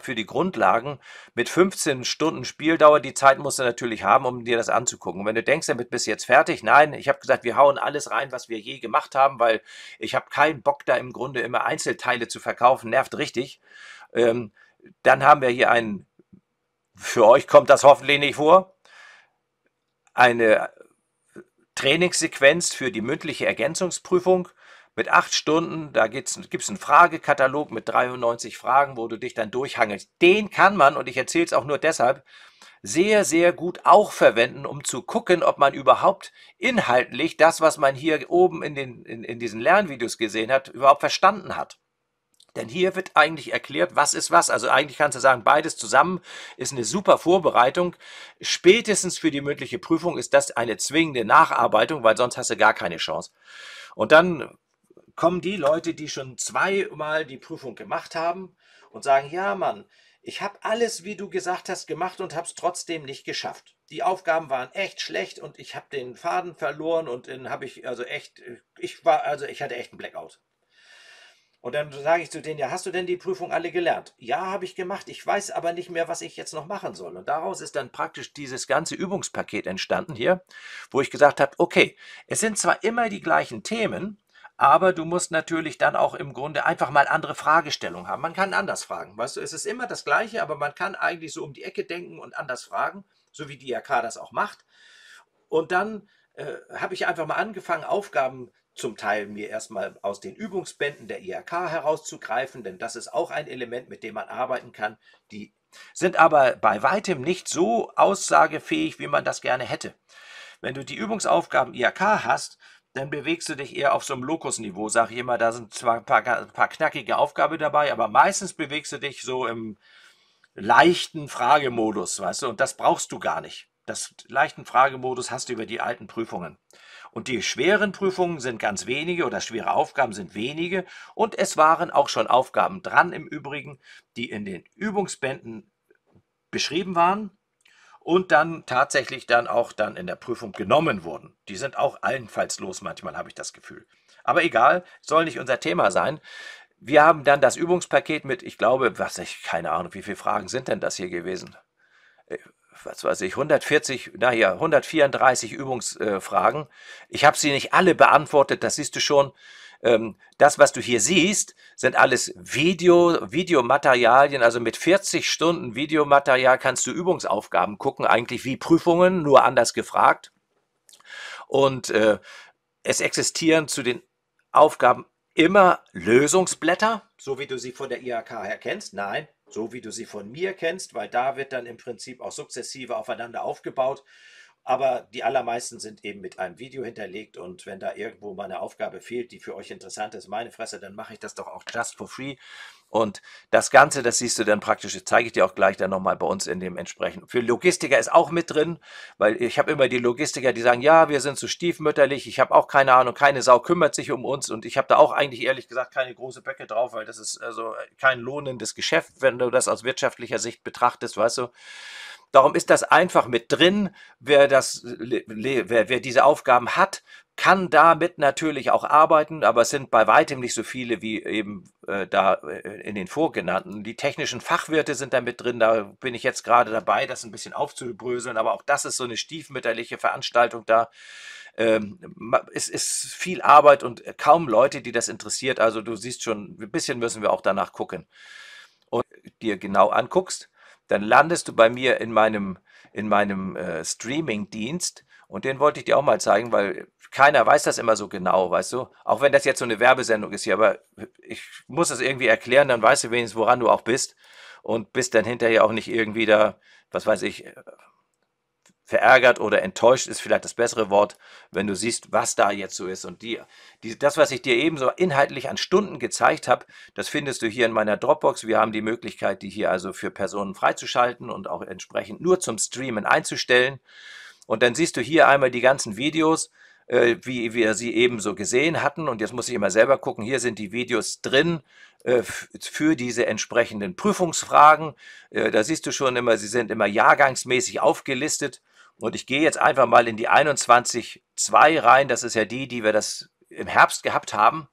für die Grundlagen mit 15 Stunden Spieldauer. Die Zeit musst du natürlich haben, um dir das anzugucken. Und wenn du denkst, damit bist du jetzt fertig, nein, ich habe gesagt, wir hauen alles rein, was wir je gemacht haben, weil ich habe keinen Bock da im Grunde immer Einzelteile zu verkaufen, nervt richtig. Ähm, dann haben wir hier einen, für euch kommt das hoffentlich nicht vor, eine Trainingssequenz für die mündliche Ergänzungsprüfung mit acht Stunden. Da gibt es einen Fragekatalog mit 93 Fragen, wo du dich dann durchhangelst. Den kann man, und ich erzähle es auch nur deshalb, sehr, sehr gut auch verwenden, um zu gucken, ob man überhaupt inhaltlich das, was man hier oben in, den, in, in diesen Lernvideos gesehen hat, überhaupt verstanden hat. Denn hier wird eigentlich erklärt, was ist was. Also eigentlich kannst du sagen, beides zusammen ist eine super Vorbereitung. Spätestens für die mündliche Prüfung ist das eine zwingende Nacharbeitung, weil sonst hast du gar keine Chance. Und dann kommen die Leute, die schon zweimal die Prüfung gemacht haben und sagen, ja Mann, ich habe alles, wie du gesagt hast, gemacht und habe es trotzdem nicht geschafft. Die Aufgaben waren echt schlecht und ich habe den Faden verloren und dann habe ich also echt, ich war also ich hatte echt einen Blackout. Und dann sage ich zu denen, ja, hast du denn die Prüfung alle gelernt? Ja, habe ich gemacht. Ich weiß aber nicht mehr, was ich jetzt noch machen soll. Und daraus ist dann praktisch dieses ganze Übungspaket entstanden hier, wo ich gesagt habe, okay, es sind zwar immer die gleichen Themen, aber du musst natürlich dann auch im Grunde einfach mal andere Fragestellungen haben. Man kann anders fragen. Weißt du, es ist immer das Gleiche, aber man kann eigentlich so um die Ecke denken und anders fragen, so wie die IHK das auch macht. Und dann äh, habe ich einfach mal angefangen, Aufgaben zum Teil mir erstmal aus den Übungsbänden der IRK herauszugreifen, denn das ist auch ein Element, mit dem man arbeiten kann. Die sind aber bei weitem nicht so aussagefähig, wie man das gerne hätte. Wenn du die Übungsaufgaben IRK hast, dann bewegst du dich eher auf so einem Lokusniveau, sag ich immer. Da sind zwar ein paar, ein paar knackige Aufgaben dabei, aber meistens bewegst du dich so im leichten Fragemodus, weißt du, und das brauchst du gar nicht. Das leichten Fragemodus hast du über die alten Prüfungen. Und die schweren Prüfungen sind ganz wenige oder schwere Aufgaben sind wenige. Und es waren auch schon Aufgaben dran im Übrigen, die in den Übungsbänden beschrieben waren und dann tatsächlich dann auch dann in der Prüfung genommen wurden. Die sind auch allenfalls los manchmal, habe ich das Gefühl. Aber egal, soll nicht unser Thema sein. Wir haben dann das Übungspaket mit, ich glaube, was ich, keine Ahnung, wie viele Fragen sind denn das hier gewesen? Äh, was weiß ich, 140, naja, 134 Übungsfragen. ich habe sie nicht alle beantwortet, das siehst du schon. Ähm, das, was du hier siehst, sind alles Video, Videomaterialien. Also mit 40 Stunden Videomaterial kannst du Übungsaufgaben gucken, eigentlich wie Prüfungen, nur anders gefragt. Und äh, es existieren zu den Aufgaben immer Lösungsblätter, so wie du sie von der IHK her kennst. Nein, so wie du sie von mir kennst, weil da wird dann im Prinzip auch sukzessive aufeinander aufgebaut. Aber die allermeisten sind eben mit einem Video hinterlegt und wenn da irgendwo mal eine Aufgabe fehlt, die für euch interessant ist, meine Fresse, dann mache ich das doch auch just for free. Und das Ganze, das siehst du dann praktisch, das zeige ich dir auch gleich dann nochmal bei uns in dem entsprechenden. Für Logistiker ist auch mit drin, weil ich habe immer die Logistiker, die sagen, ja, wir sind so stiefmütterlich, ich habe auch keine Ahnung, keine Sau kümmert sich um uns und ich habe da auch eigentlich ehrlich gesagt keine große Böcke drauf, weil das ist also kein lohnendes Geschäft, wenn du das aus wirtschaftlicher Sicht betrachtest, weißt du. Darum ist das einfach mit drin. Wer, das, wer, wer diese Aufgaben hat, kann damit natürlich auch arbeiten, aber es sind bei weitem nicht so viele wie eben äh, da äh, in den vorgenannten. Die technischen Fachwirte sind damit drin, da bin ich jetzt gerade dabei, das ein bisschen aufzubröseln, aber auch das ist so eine stiefmütterliche Veranstaltung da. Ähm, es ist viel Arbeit und kaum Leute, die das interessiert. Also du siehst schon, ein bisschen müssen wir auch danach gucken und dir genau anguckst dann landest du bei mir in meinem, in meinem äh, Streaming-Dienst. Und den wollte ich dir auch mal zeigen, weil keiner weiß das immer so genau, weißt du? Auch wenn das jetzt so eine Werbesendung ist hier, aber ich muss es irgendwie erklären, dann weißt du wenigstens, woran du auch bist und bist dann hinterher auch nicht irgendwie da, was weiß ich, äh, verärgert oder enttäuscht ist vielleicht das bessere Wort, wenn du siehst, was da jetzt so ist. Und dir, das, was ich dir eben so inhaltlich an Stunden gezeigt habe, das findest du hier in meiner Dropbox. Wir haben die Möglichkeit, die hier also für Personen freizuschalten und auch entsprechend nur zum Streamen einzustellen. Und dann siehst du hier einmal die ganzen Videos, äh, wie wir sie eben so gesehen hatten. Und jetzt muss ich immer selber gucken, hier sind die Videos drin äh, für diese entsprechenden Prüfungsfragen. Äh, da siehst du schon immer, sie sind immer jahrgangsmäßig aufgelistet. Und ich gehe jetzt einfach mal in die 21.2 rein. Das ist ja die, die wir das im Herbst gehabt haben.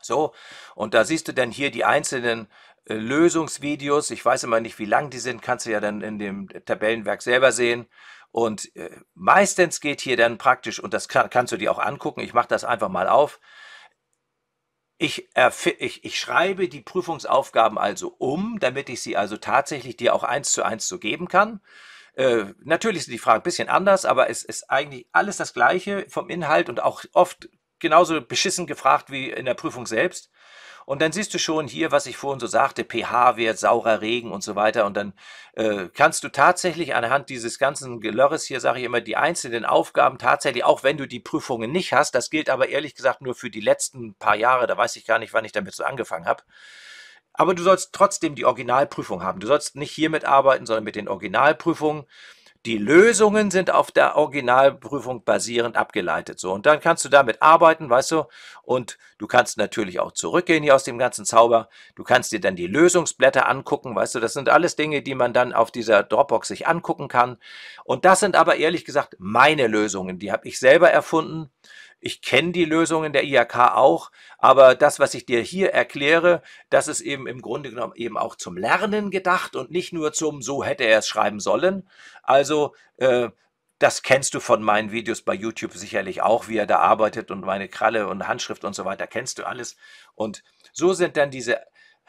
So, und da siehst du dann hier die einzelnen äh, Lösungsvideos. Ich weiß immer nicht, wie lang die sind. Kannst du ja dann in dem Tabellenwerk selber sehen. Und äh, meistens geht hier dann praktisch, und das kann, kannst du dir auch angucken, ich mache das einfach mal auf. Ich, ich, ich, schreibe die Prüfungsaufgaben also um, damit ich sie also tatsächlich dir auch eins zu eins so geben kann. Äh, natürlich sind die Fragen ein bisschen anders, aber es ist eigentlich alles das Gleiche vom Inhalt und auch oft genauso beschissen gefragt wie in der Prüfung selbst. Und dann siehst du schon hier, was ich vorhin so sagte, pH-Wert, saurer Regen und so weiter. Und dann äh, kannst du tatsächlich anhand dieses ganzen Gelörres hier, sage ich immer, die einzelnen Aufgaben tatsächlich, auch wenn du die Prüfungen nicht hast, das gilt aber ehrlich gesagt nur für die letzten paar Jahre, da weiß ich gar nicht, wann ich damit so angefangen habe, aber du sollst trotzdem die Originalprüfung haben. Du sollst nicht hiermit arbeiten, sondern mit den Originalprüfungen. Die Lösungen sind auf der Originalprüfung basierend abgeleitet. So, und dann kannst du damit arbeiten, weißt du? Und du kannst natürlich auch zurückgehen hier aus dem ganzen Zauber. Du kannst dir dann die Lösungsblätter angucken, weißt du? Das sind alles Dinge, die man dann auf dieser Dropbox sich angucken kann. Und das sind aber ehrlich gesagt meine Lösungen. Die habe ich selber erfunden. Ich kenne die Lösungen der IHK auch, aber das, was ich dir hier erkläre, das ist eben im Grunde genommen eben auch zum Lernen gedacht und nicht nur zum, so hätte er es schreiben sollen. Also äh, das kennst du von meinen Videos bei YouTube sicherlich auch, wie er da arbeitet und meine Kralle und Handschrift und so weiter, kennst du alles. Und so sind dann diese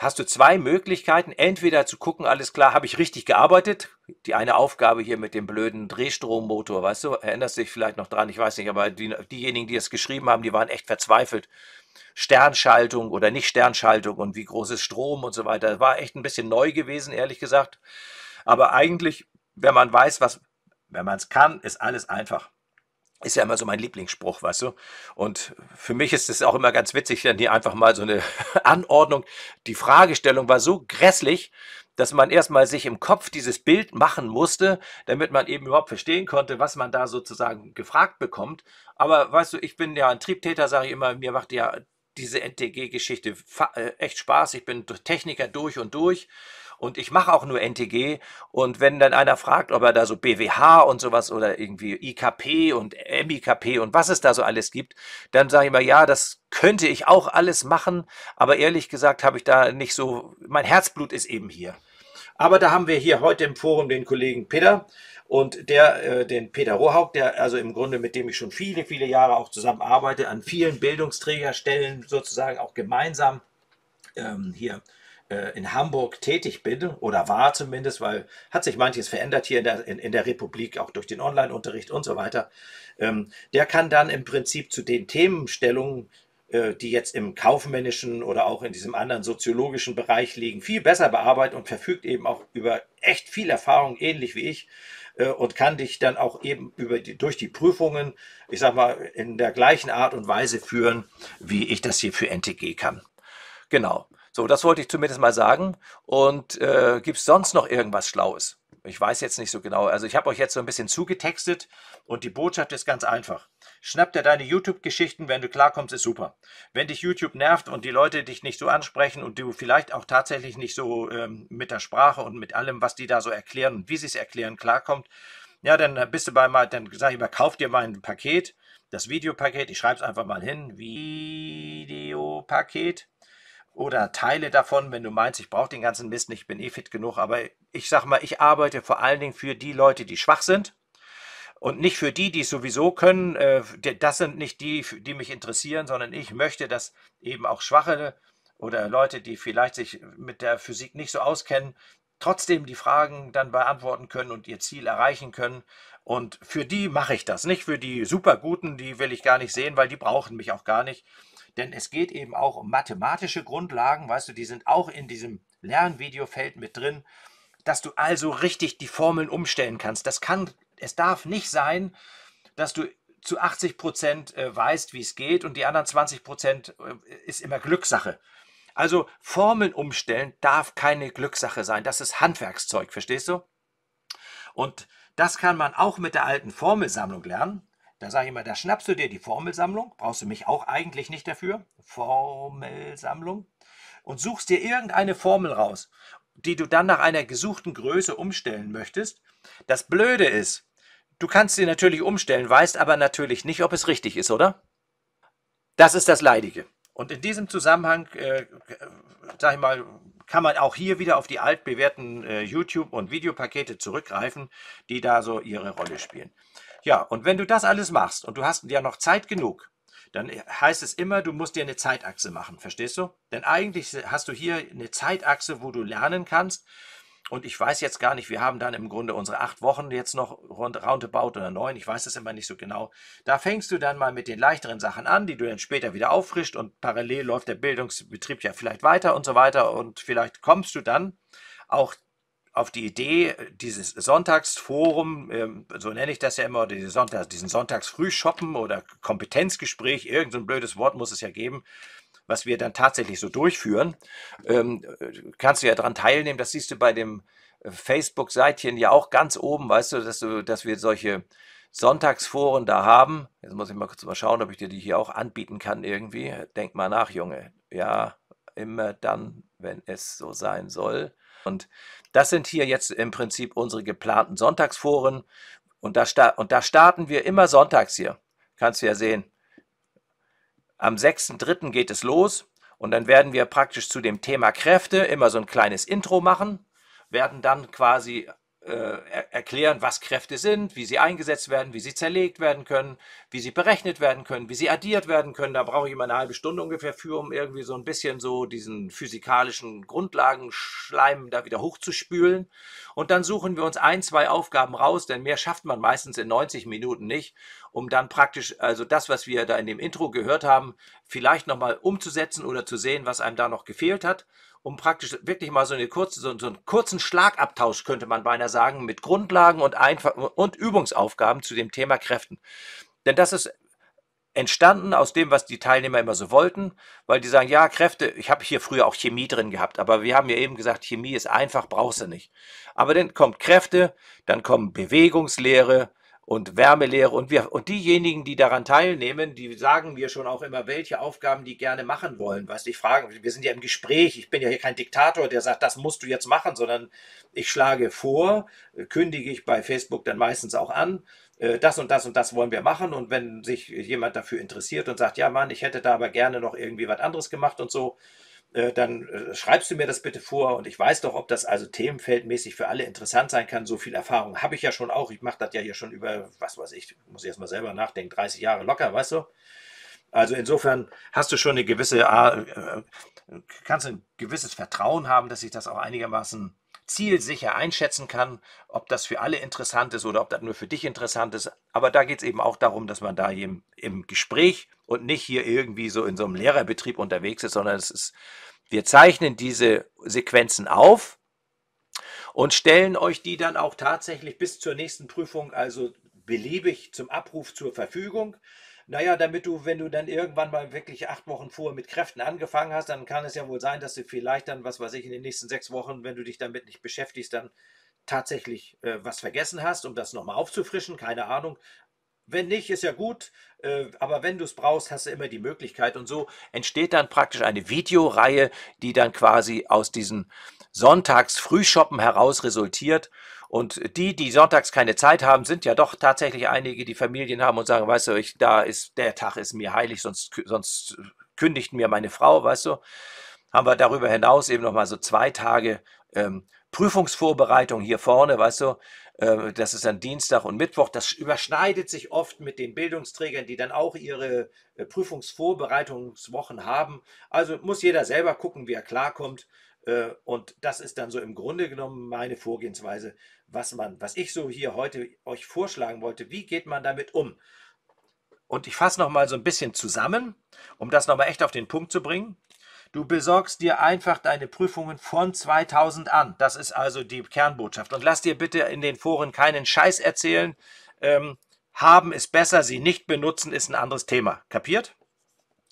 hast du zwei Möglichkeiten. Entweder zu gucken, alles klar, habe ich richtig gearbeitet? Die eine Aufgabe hier mit dem blöden Drehstrommotor, weißt du, erinnerst dich vielleicht noch dran, ich weiß nicht, aber die, diejenigen, die es geschrieben haben, die waren echt verzweifelt. Sternschaltung oder nicht Sternschaltung und wie groß ist Strom und so weiter. Das war echt ein bisschen neu gewesen, ehrlich gesagt. Aber eigentlich, wenn man weiß, was, wenn man es kann, ist alles einfach ist ja immer so mein Lieblingsspruch, weißt du? Und für mich ist es auch immer ganz witzig, dann hier einfach mal so eine [LAUGHS] Anordnung. Die Fragestellung war so grässlich, dass man erstmal sich im Kopf dieses Bild machen musste, damit man eben überhaupt verstehen konnte, was man da sozusagen gefragt bekommt. Aber weißt du, ich bin ja ein Triebtäter, sage ich immer, mir macht ja diese NTG-Geschichte äh, echt Spaß. Ich bin Techniker durch und durch und ich mache auch nur NTG und wenn dann einer fragt, ob er da so BWH und sowas oder irgendwie IKP und MIKP und was es da so alles gibt, dann sage ich mal, ja, das könnte ich auch alles machen, aber ehrlich gesagt habe ich da nicht so, mein Herzblut ist eben hier. Aber da haben wir hier heute im Forum den Kollegen Peter und der, äh, den Peter Rohauk, der also im Grunde, mit dem ich schon viele, viele Jahre auch zusammen arbeite, an vielen Bildungsträgerstellen sozusagen auch gemeinsam ähm, hier äh, in Hamburg tätig bin oder war zumindest, weil hat sich manches verändert hier in der, in, in der Republik, auch durch den Online-Unterricht und so weiter, ähm, der kann dann im Prinzip zu den Themenstellungen, äh, die jetzt im kaufmännischen oder auch in diesem anderen soziologischen Bereich liegen, viel besser bearbeiten und verfügt eben auch über echt viel Erfahrung, ähnlich wie ich, äh, und kann dich dann auch eben über die, durch die Prüfungen, ich sag mal, in der gleichen Art und Weise führen, wie ich das hier für NTG kann. Genau. So, das wollte ich zumindest mal sagen. Und äh, gibt es sonst noch irgendwas Schlaues? Ich weiß jetzt nicht so genau. Also ich habe euch jetzt so ein bisschen zugetextet und die Botschaft ist ganz einfach. Schnapp dir deine YouTube-Geschichten, wenn du klarkommst, ist super. Wenn dich YouTube nervt und die Leute dich nicht so ansprechen und du vielleicht auch tatsächlich nicht so ähm, mit der Sprache und mit allem, was die da so erklären und wie sie es erklären, klarkommt, ja, dann bist du bei mal, dann sag ich mal, kauf dir mein Paket, das Videopaket, ich schreibe es einfach mal hin, Videopaket oder Teile davon, wenn du meinst, ich brauche den ganzen Mist nicht, bin eh fit genug. Aber ich sag mal, ich arbeite vor allen Dingen für die Leute, die schwach sind und nicht für die, die es sowieso können. Äh, das sind nicht die, die mich interessieren, sondern ich möchte, dass eben auch Schwache oder Leute, die vielleicht sich mit der Physik nicht so auskennen, trotzdem die Fragen dann beantworten können und ihr Ziel erreichen können. Und für die mache ich das, nicht für die Superguten, die will ich gar nicht sehen, weil die brauchen mich auch gar nicht denn es geht eben auch um mathematische Grundlagen, weißt du, die sind auch in diesem Lernvideofeld mit drin, dass du also richtig die Formeln umstellen kannst. Das kann, es darf nicht sein, dass du zu 80 Prozent äh, weißt, wie es geht und die anderen 20 Prozent äh, ist immer Glückssache. Also Formeln umstellen darf keine Glückssache sein. Das ist Handwerkszeug, verstehst du? Und das kann man auch mit der alten Formelsammlung lernen. Da sage ich immer, da schnappst du dir die Formelsammlung, brauchst du mich auch eigentlich nicht dafür, Formelsammlung, und suchst dir irgendeine Formel raus, die du dann nach einer gesuchten Größe umstellen möchtest. Das Blöde ist, du kannst sie natürlich umstellen, weißt aber natürlich nicht, ob es richtig ist, oder? Das ist das Leidige. Und in diesem Zusammenhang, äh, sag ich mal, kann man auch hier wieder auf die altbewährten äh, YouTube- und Videopakete zurückgreifen, die da so ihre Rolle spielen. Ja, und wenn du das alles machst und du hast ja noch Zeit genug, dann heißt es immer, du musst dir eine Zeitachse machen, verstehst du? Denn eigentlich hast du hier eine Zeitachse, wo du lernen kannst. Und ich weiß jetzt gar nicht, wir haben dann im Grunde unsere acht Wochen jetzt noch rund, roundabout oder neun, ich weiß das immer nicht so genau. Da fängst du dann mal mit den leichteren Sachen an, die du dann später wieder auffrischt und parallel läuft der Bildungsbetrieb ja vielleicht weiter und so weiter und vielleicht kommst du dann auch auf die Idee, dieses Sonntagsforum, ähm, so nenne ich das ja immer, diese diesen Sonntagsfrühshoppen oder Kompetenzgespräch, irgendein blödes Wort muss es ja geben, was wir dann tatsächlich so durchführen, ähm, kannst du ja daran teilnehmen. Das siehst du bei dem äh, Facebook-Seitchen ja auch ganz oben, weißt du, dass, du, dass wir solche Sonntagsforen da haben. Jetzt muss ich mal kurz mal schauen, ob ich dir die hier auch anbieten kann irgendwie. Denk mal nach, Junge. Ja, immer dann, wenn es so sein soll. Und das sind hier jetzt im Prinzip unsere geplanten Sonntagsforen. Und da, und da starten wir immer sonntags hier. Kannst du ja sehen. Am 6.3. geht es los. Und dann werden wir praktisch zu dem Thema Kräfte immer so ein kleines Intro machen, werden dann quasi äh, erklären, was Kräfte sind, wie sie eingesetzt werden, wie sie zerlegt werden können, wie sie berechnet werden können, wie sie addiert werden können. Da brauche ich immer eine halbe Stunde ungefähr für, um irgendwie so ein bisschen so diesen physikalischen Grundlagenschleim da wieder hochzuspülen. Und dann suchen wir uns ein, zwei Aufgaben raus, denn mehr schafft man meistens in 90 Minuten nicht, um dann praktisch, also das, was wir da in dem Intro gehört haben, vielleicht nochmal umzusetzen oder zu sehen, was einem da noch gefehlt hat um praktisch wirklich mal so, eine kurze, so, so einen kurzen Schlagabtausch, könnte man beinahe sagen, mit Grundlagen und, Einf und Übungsaufgaben zu dem Thema Kräften. Denn das ist entstanden aus dem, was die Teilnehmer immer so wollten, weil die sagen, ja, Kräfte, ich habe hier früher auch Chemie drin gehabt, aber wir haben ja eben gesagt, Chemie ist einfach, brauchst du nicht. Aber dann kommt Kräfte, dann kommen Bewegungslehre, und Wärmelehre und wir und diejenigen, die daran teilnehmen, die sagen mir schon auch immer, welche Aufgaben die gerne machen wollen. Was ich fragen, wir sind ja im Gespräch, ich bin ja hier kein Diktator, der sagt, das musst du jetzt machen, sondern ich schlage vor, kündige ich bei Facebook dann meistens auch an, äh, das und das und das wollen wir machen. Und wenn sich jemand dafür interessiert und sagt, ja Mann, ich hätte da aber gerne noch irgendwie was anderes gemacht und so, äh, dann äh, schreibst du mir das bitte vor und ich weiß doch, ob das also themenfeldmäßig für alle interessant sein kann. So viel Erfahrung habe ich ja schon auch. Ich mache das ja hier schon über, was weiß ich, muss ich erstmal selber nachdenken, 30 Jahre locker, weißt du? Also insofern hast du schon eine gewisse, äh, äh, kannst ein gewisses Vertrauen haben, dass ich das auch einigermaßen zielsicher einschätzen kann, ob das für alle interessant ist oder ob das nur für dich interessant ist. Aber da geht es eben auch darum, dass man da im, im Gespräch und nicht hier irgendwie so in so einem Lehrerbetrieb unterwegs ist, sondern es ist, wir zeichnen diese Sequenzen auf und stellen euch die dann auch tatsächlich bis zur nächsten Prüfung, also beliebig zum Abruf zur Verfügung. Naja, damit du, wenn du dann irgendwann mal wirklich acht Wochen vorher mit Kräften angefangen hast, dann kann es ja wohl sein, dass du vielleicht dann, was weiß ich, in den nächsten sechs Wochen, wenn du dich damit nicht beschäftigst, dann tatsächlich äh, was vergessen hast, um das nochmal aufzufrischen, keine Ahnung. Wenn nicht, ist ja gut, äh, aber wenn du es brauchst, hast du immer die Möglichkeit. Und so entsteht dann praktisch eine Videoreihe, die dann quasi aus diesen Sonntagsfrühshoppen heraus resultiert. Und die, die sonntags keine Zeit haben, sind ja doch tatsächlich einige, die Familien haben und sagen, weißt du, ich, da ist, der Tag ist mir heilig, sonst, sonst kündigt mir meine Frau, weißt du. Haben wir darüber hinaus eben nochmal so zwei Tage ähm, Prüfungsvorbereitung hier vorne, weißt du, ähm, das ist dann Dienstag und Mittwoch. Das überschneidet sich oft mit den Bildungsträgern, die dann auch ihre äh, Prüfungsvorbereitungswochen haben. Also muss jeder selber gucken, wie er klarkommt. Äh, und das ist dann so im Grunde genommen meine Vorgehensweise, was man, was ich so hier heute euch vorschlagen wollte. Wie geht man damit um? Und ich fasse nochmal so ein bisschen zusammen, um das nochmal echt auf den Punkt zu bringen. Du besorgst dir einfach deine Prüfungen von 2000 an. Das ist also die Kernbotschaft. Und lass dir bitte in den Foren keinen Scheiß erzählen. Ähm, haben ist besser, sie nicht benutzen ist ein anderes Thema. Kapiert?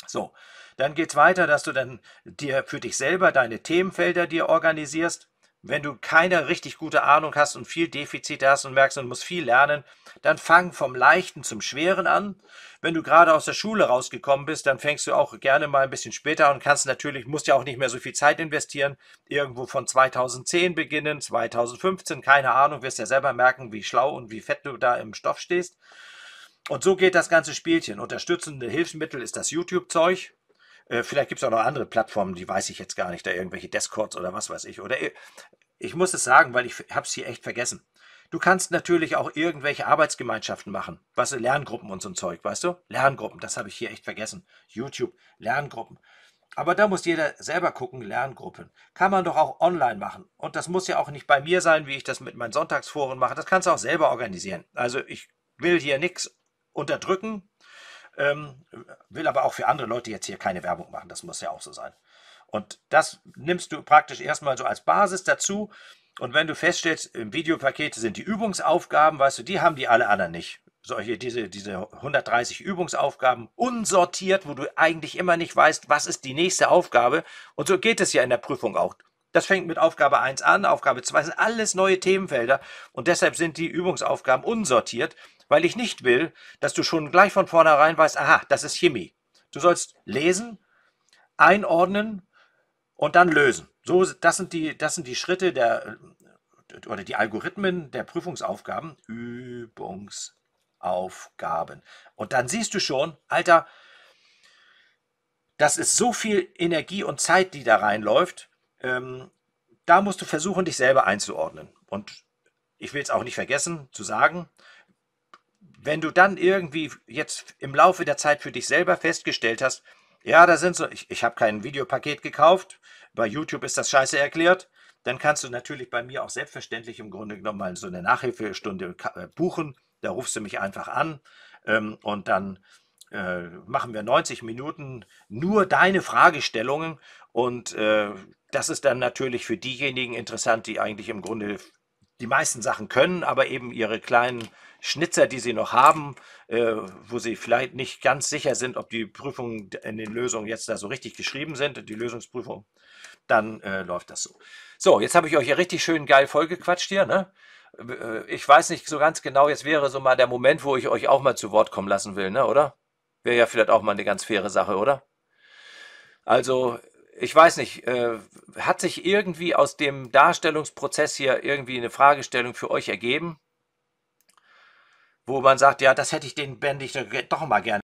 So, dann geht's weiter, dass du dann dir für dich selber deine Themenfelder dir organisierst wenn du keine richtig gute Ahnung hast und viel Defizite hast und merkst, und musst viel lernen, dann fang vom Leichten zum Schweren an. Wenn du gerade aus der Schule rausgekommen bist, dann fängst du auch gerne mal ein bisschen später an und kannst natürlich, musst ja auch nicht mehr so viel Zeit investieren, irgendwo von 2010 beginnen, 2015, keine Ahnung, wirst ja selber merken, wie schlau und wie fett du da im Stoff stehst. Und so geht das ganze Spielchen. Unterstützende Hilfsmittel ist das YouTube-Zeug, äh, vielleicht gibt es auch noch andere Plattformen, die weiß ich jetzt gar nicht, da irgendwelche Discords oder was weiß ich. Oder ich muss es sagen, weil ich habe es hier echt vergessen. Du kannst natürlich auch irgendwelche Arbeitsgemeinschaften machen. Weißt du, Lerngruppen und so ein Zeug, weißt du? Lerngruppen, das habe ich hier echt vergessen. YouTube, Lerngruppen. Aber da muss jeder selber gucken, Lerngruppen. Kann man doch auch online machen. Und das muss ja auch nicht bei mir sein, wie ich das mit meinen Sonntagsforen mache. Das kannst du auch selber organisieren. Also ich will hier nichts unterdrücken, ähm, will aber auch für andere Leute jetzt hier keine Werbung machen, das muss ja auch so sein. Und das nimmst du praktisch erstmal so als Basis dazu. Und wenn du feststellst, im Videopaket sind die Übungsaufgaben, weißt du, die haben die alle anderen nicht. Solche, diese, diese 130 Übungsaufgaben unsortiert, wo du eigentlich immer nicht weißt, was ist die nächste Aufgabe. Und so geht es ja in der Prüfung auch. Das fängt mit Aufgabe 1 an, Aufgabe 2 sind alles neue Themenfelder und deshalb sind die Übungsaufgaben unsortiert weil ich nicht will, dass du schon gleich von vornherein weißt, aha, das ist Chemie. Du sollst lesen, einordnen und dann lösen. So, das sind die, das sind die Schritte der oder die Algorithmen der Prüfungsaufgaben, Übungsaufgaben. Und dann siehst du schon, Alter, das ist so viel Energie und Zeit, die da reinläuft. Ähm, da musst du versuchen, dich selber einzuordnen. Und ich will es auch nicht vergessen zu sagen, wenn du dann irgendwie jetzt im Laufe der Zeit für dich selber festgestellt hast, ja, da sind so, ich, ich habe kein Videopaket gekauft, bei YouTube ist das scheiße erklärt, dann kannst du natürlich bei mir auch selbstverständlich im Grunde genommen mal so eine Nachhilfestunde äh, buchen. Da rufst du mich einfach an ähm, und dann äh, machen wir 90 Minuten nur deine Fragestellungen. Und äh, das ist dann natürlich für diejenigen interessant, die eigentlich im Grunde die meisten Sachen können, aber eben ihre kleinen Schnitzer, die sie noch haben, äh, wo sie vielleicht nicht ganz sicher sind, ob die Prüfungen in den Lösungen jetzt da so richtig geschrieben sind, die Lösungsprüfung, dann äh, läuft das so. So, jetzt habe ich euch ja richtig schön geil vollgequatscht hier, ne? Äh, ich weiß nicht so ganz genau, jetzt wäre so mal der Moment, wo ich euch auch mal zu Wort kommen lassen will, ne, oder? Wäre ja vielleicht auch mal eine ganz faire Sache, oder? Also, ich weiß nicht, äh, hat sich irgendwie aus dem Darstellungsprozess hier irgendwie eine Fragestellung für euch ergeben? wo man sagt, ja, das hätte ich den Bändig doch mal gerne